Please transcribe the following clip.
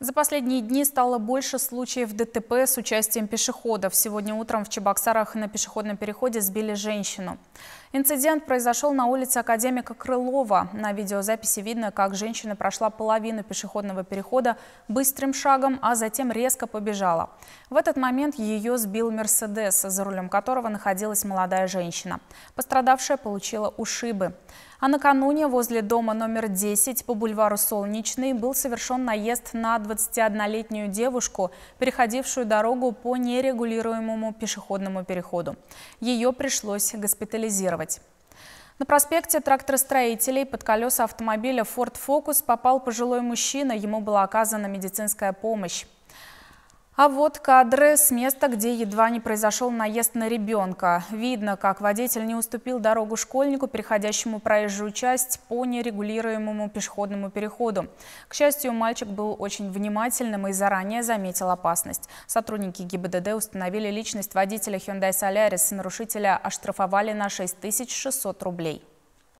За последние дни стало больше случаев ДТП с участием пешеходов. Сегодня утром в Чебоксарах на пешеходном переходе сбили женщину. Инцидент произошел на улице Академика Крылова. На видеозаписи видно, как женщина прошла половину пешеходного перехода быстрым шагом, а затем резко побежала. В этот момент ее сбил «Мерседес», за рулем которого находилась молодая женщина. Пострадавшая получила ушибы. А накануне возле дома номер 10 по бульвару Солнечный был совершен наезд на 21-летнюю девушку, переходившую дорогу по нерегулируемому пешеходному переходу. Ее пришлось госпитализировать. На проспекте тракторостроителей под колеса автомобиля Ford Focus попал пожилой мужчина, ему была оказана медицинская помощь. А вот кадры с места, где едва не произошел наезд на ребенка. Видно, как водитель не уступил дорогу школьнику, переходящему проезжую часть по нерегулируемому пешеходному переходу. К счастью, мальчик был очень внимательным и заранее заметил опасность. Сотрудники ГИБДД установили личность водителя Hyundai Solaris. и Нарушителя оштрафовали на 6600 рублей.